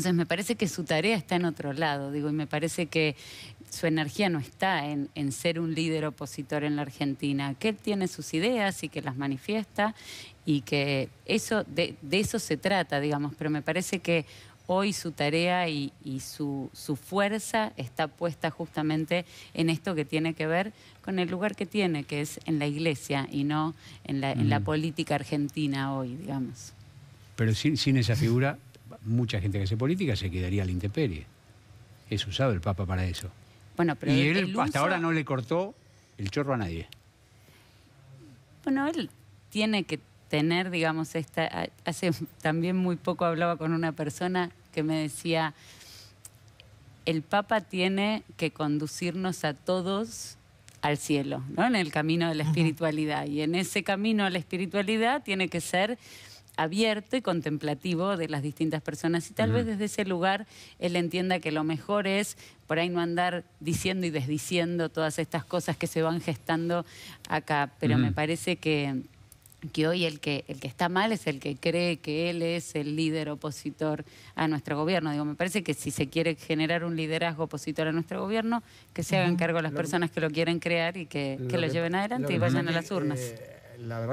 Entonces me parece que su tarea está en otro lado, digo, y me parece que su energía no está en, en, ser un líder opositor en la Argentina, que él tiene sus ideas y que las manifiesta y que eso de, eso se trata, digamos, pero me parece que hoy su tarea y, su, su, fuerza está puesta justamente en esto que tiene que ver con el lugar que tiene, que es en la iglesia y no en la, en la mm. política argentina hoy, digamos. Pero sin, sin esa figura mucha gente que hace política se quedaría a la intemperie. Es usado el Papa para eso. Bueno, y él hasta ahora no le cortó el chorro a nadie. Bueno, él tiene que tener, digamos, esta... Hace también muy poco hablaba con una persona que me decía, el Papa tiene que conducirnos a todos al cielo, ¿no? En el camino de la espiritualidad. Y en ese camino a la espiritualidad tiene que ser abierto y contemplativo de las distintas personas y tal vez desde ese lugar él entienda que lo mejor es por ahí no andar diciendo y desdiciendo todas estas cosas que se van gestando acá, pero me parece que, que hoy el que, el que está mal es el que cree que él es el líder opositor a nuestro gobierno. Digo, me parece que si se quiere generar un liderazgo opositor a nuestro gobierno, que se hagan cargo las personas que lo quieren crear y que lo, lleven adelante y vayan a las urnas. Eh,